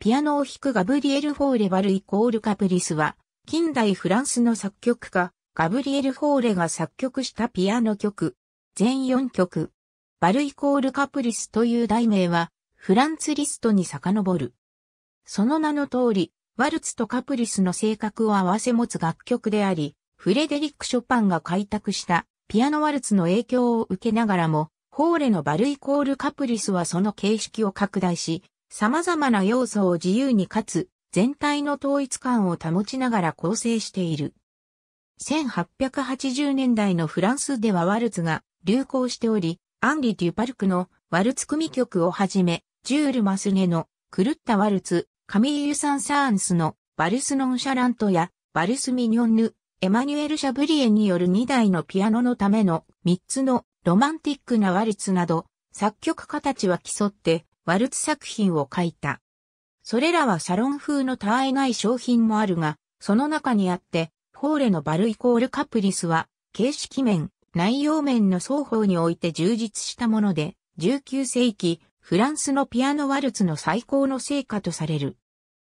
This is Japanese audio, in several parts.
ピアノを弾くガブリエル・フォーレ・バルイコール・カプリスは、近代フランスの作曲家、ガブリエル・フォーレが作曲したピアノ曲、全4曲。バルイコール・カプリスという題名は、フランツ・リストに遡る。その名の通り、ワルツとカプリスの性格を合わせ持つ楽曲であり、フレデリック・ショパンが開拓したピアノワルツの影響を受けながらも、フォーレのバルイコール・カプリスはその形式を拡大し、様々な要素を自由にかつ全体の統一感を保ちながら構成している。1880年代のフランスではワルツが流行しており、アンリ・デュパルクのワルツ組曲をはじめ、ジュール・マスネの狂ったワルツ、カミーユ・サン・サーンスのバルス・ノン・シャラントやバルス・ミニョンヌ、エマニュエル・シャブリエによる2台のピアノのための3つのロマンティックなワルツなど、作曲家たちは競ってワルツ作品を書いた。それらはサロン風のたあいない商品もあるが、その中にあって、フォーレのバルイコールカプリスは、形式面、内容面の双方において充実したもので、19世紀、フランスのピアノワルツの最高の成果とされる。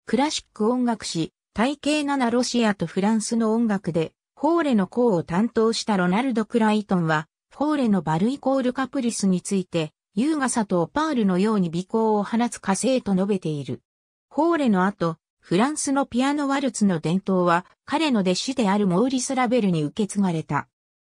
クラシック音楽史、体系7ロシアとフランスの音楽で、フォーレの功を担当したロナルド・クライトンは、フォーレのバルイコールカプリスについて、優雅さとオパールのように美行を放つ火星と述べている。ホーレの後、フランスのピアノワルツの伝統は彼の弟子であるモーリス・ラベルに受け継がれた。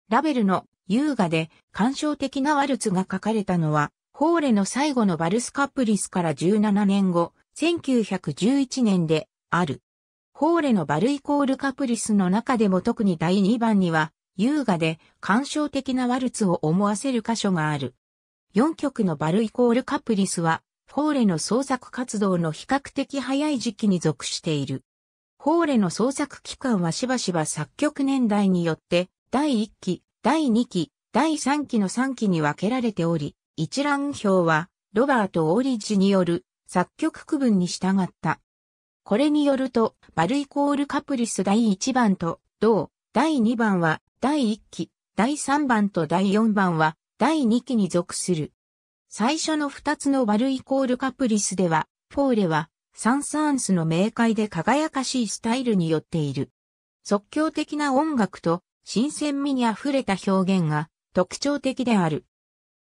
ラベルの優雅で感傷的なワルツが書かれたのは、ホーレの最後のバルスカプリスから17年後、1911年である。ホーレのバルイコールカプリスの中でも特に第2番には、優雅で感傷的なワルツを思わせる箇所がある。4曲のバルイコールカプリスは、フォーレの創作活動の比較的早い時期に属している。フォーレの創作期間はしばしば作曲年代によって、第1期、第2期、第3期の3期に分けられており、一覧表は、ロバート・オーリッジによる作曲区分に従った。これによると、バルイコールカプリス第1番と、同、第2番は、第1期、第3番と第4番は、第2期に属する。最初の2つのバルイコールカプリスでは、フォーレはサンサーンスの明快で輝かしいスタイルによっている。即興的な音楽と新鮮味に溢れた表現が特徴的である。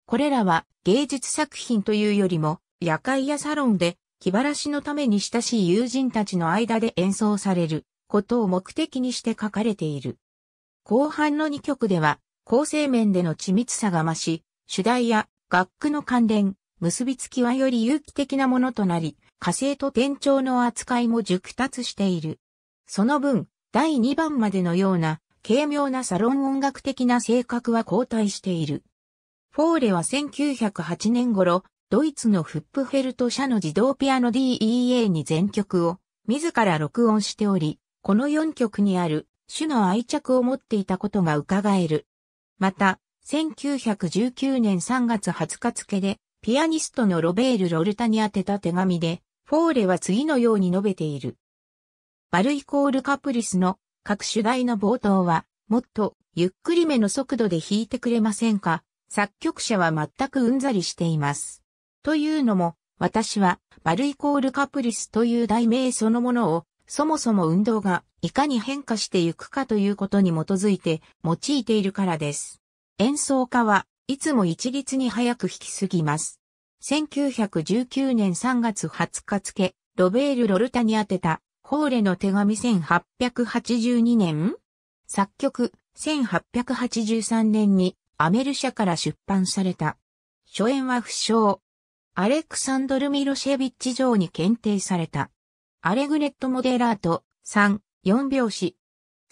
これらは芸術作品というよりも夜会やサロンで気晴らしのために親しい友人たちの間で演奏されることを目的にして書かれている。後半の2曲では構成面での緻密さが増し、主題や楽区の関連、結びつきはより有機的なものとなり、火星と天頂の扱いも熟達している。その分、第2番までのような、軽妙なサロン音楽的な性格は後退している。フォーレは1908年頃、ドイツのフップフェルト社の自動ピアノ DEA に全曲を自ら録音しており、この4曲にある種の愛着を持っていたことが伺える。また、1919年3月20日付で、ピアニストのロベール・ロルタに宛てた手紙で、フォーレは次のように述べている。バルイコールカプリスの各主題の冒頭は、もっとゆっくりめの速度で弾いてくれませんか作曲者は全くうんざりしています。というのも、私はバルイコールカプリスという題名そのものをそもそも運動がいかに変化していくかということに基づいて用いているからです。演奏家はいつも一律に早く弾きすぎます。1919年3月20日付、ロベール・ロルタに宛てた、ホーレの手紙1882年作曲、1883年にアメル社から出版された。初演は不詳。アレクサンドル・ミロシェビッチ城に検定された。アレグレットモデラート、3、4拍子。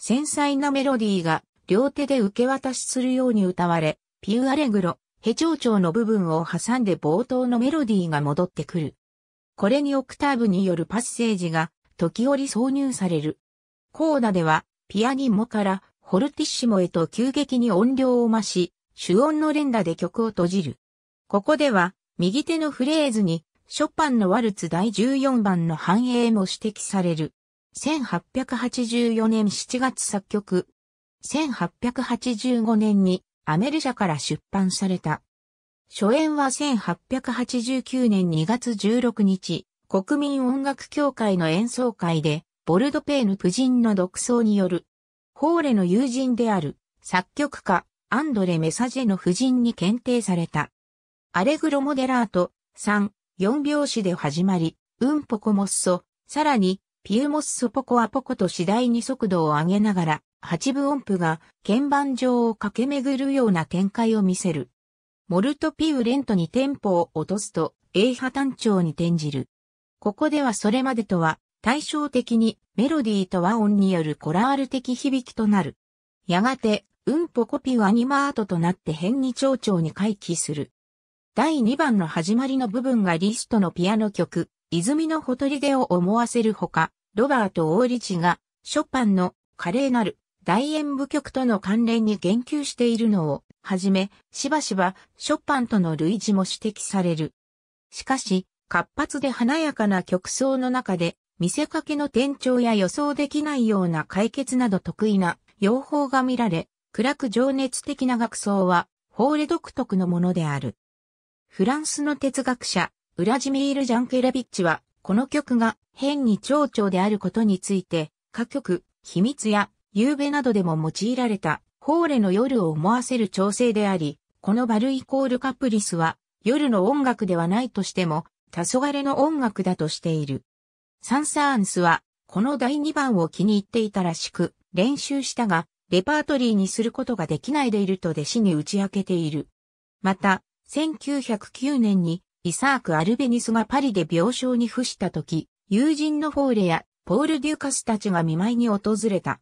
繊細なメロディーが両手で受け渡しするように歌われ、ピューアレグロ、ヘ長調の部分を挟んで冒頭のメロディーが戻ってくる。これにオクターブによるパッセージが時折挿入される。コーダではピアニモからホルティッシモへと急激に音量を増し、主音の連打で曲を閉じる。ここでは右手のフレーズにショパンのワルツ第14番の繁栄も指摘される。1884年7月作曲。1885年にアメルャから出版された。初演は1889年2月16日、国民音楽協会の演奏会で、ボルドペーヌ夫人の独奏による、ホーレの友人である、作曲家、アンドレ・メサジェの夫人に検定された。アレグロ・モデラート、3、4拍子で始まり、うんぽこもっそ、さらに、ピューモッソポコアポコと次第に速度を上げながら、8分音符が鍵盤上を駆け巡るような展開を見せる。モルトピウレントにテンポを落とすと、A 波単調に転じる。ここではそれまでとは、対照的にメロディーと和音によるコラール的響きとなる。やがて、うんぽこピーアニマートとなって変に蝶々に回帰する。第2番の始まりの部分がリストのピアノ曲、泉のほとりでを思わせるほか、ロバート・オーリチが、ショパンの華麗なる大演舞曲との関連に言及しているのを、はじめ、しばしば、ショパンとの類似も指摘される。しかし、活発で華やかな曲奏の中で、見せかけの転調や予想できないような解決など得意な用法が見られ、暗く情熱的な楽奏は、法令独特のものである。フランスの哲学者、ウラジミール・ジャンケラビッチは、この曲が変に蝶々であることについて、歌曲、秘密や、夕べなどでも用いられた、ホーレの夜を思わせる調整であり、このバルイコールカプリスは、夜の音楽ではないとしても、黄昏の音楽だとしている。サンサーンスは、この第2番を気に入っていたらしく、練習したが、レパートリーにすることができないでいると弟子に打ち明けている。また、1909年にイサーク・アルベニスがパリで病床に伏した時、友人のフォーレやポール・デュカスたちが見舞いに訪れた。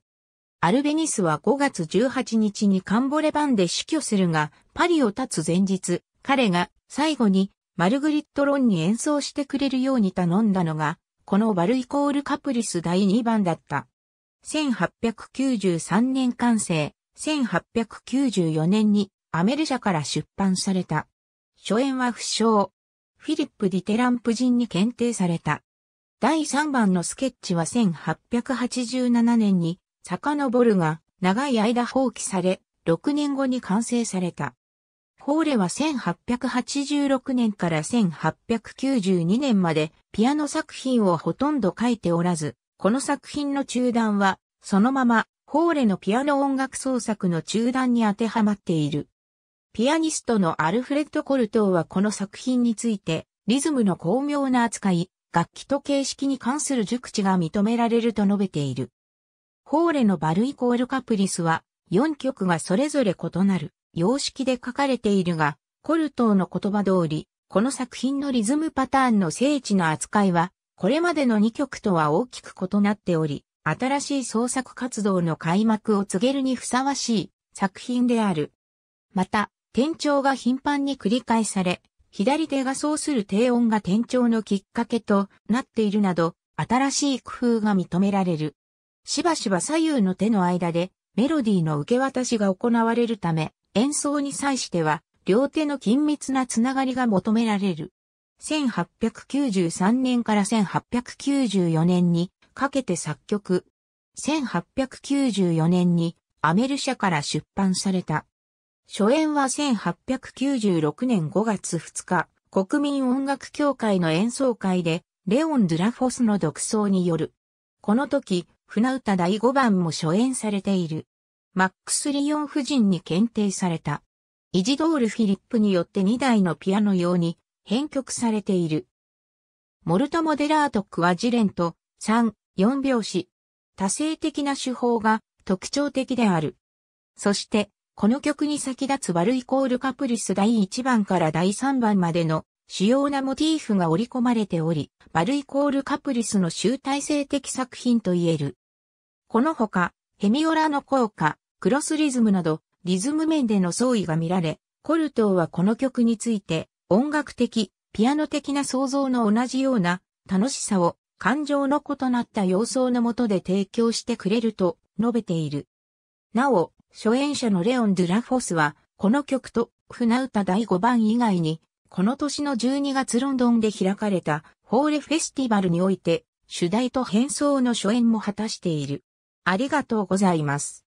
アルベニスは5月18日にカンボレバンで死去するが、パリを立つ前日、彼が最後にマルグリット・ロンに演奏してくれるように頼んだのが、このバルイコール・カプリス第2番だった。1893年完成、1894年にアメルャから出版された。初演は不詳。フィリップ・ディテランプ人に検定された。第3番のスケッチは1887年に遡るが長い間放棄され、6年後に完成された。ホーレは1886年から1892年までピアノ作品をほとんど書いておらず、この作品の中断はそのままホーレのピアノ音楽創作の中断に当てはまっている。ピアニストのアルフレッド・コルトーはこの作品について、リズムの巧妙な扱い、楽器と形式に関する熟知が認められると述べている。ホーレのバルイコールカプリスは、4曲がそれぞれ異なる、様式で書かれているが、コルトーの言葉通り、この作品のリズムパターンの精緻な扱いは、これまでの2曲とは大きく異なっており、新しい創作活動の開幕を告げるにふさわしい作品である。また、転調が頻繁に繰り返され、左手がそうする低音が転調のきっかけとなっているなど、新しい工夫が認められる。しばしば左右の手の間でメロディーの受け渡しが行われるため、演奏に際しては両手の緊密なつながりが求められる。1893年から1894年にかけて作曲。1894年にアメル社から出版された初演は1896年5月2日、国民音楽協会の演奏会で、レオン・ドゥラフォスの独奏による。この時、船歌第5番も初演されている。マックス・リオン夫人に検定された。イジドール・フィリップによって2台のピアノ用に編曲されている。モルト・モデラート・クワジレント、3、4拍子。多性的な手法が特徴的である。そして、この曲に先立つワルイコールカプリス第1番から第3番までの主要なモチーフが織り込まれており、ワルイコールカプリスの集大成的作品と言える。このほか、ヘミオラの効果、クロスリズムなど、リズム面での相違が見られ、コルトーはこの曲について、音楽的、ピアノ的な想像の同じような楽しさを感情の異なった様相のもとで提供してくれると述べている。なお、初演者のレオン・ドゥラフォスは、この曲と、船歌第5番以外に、この年の12月ロンドンで開かれた、ホーレフェスティバルにおいて、主題と変装の初演も果たしている。ありがとうございます。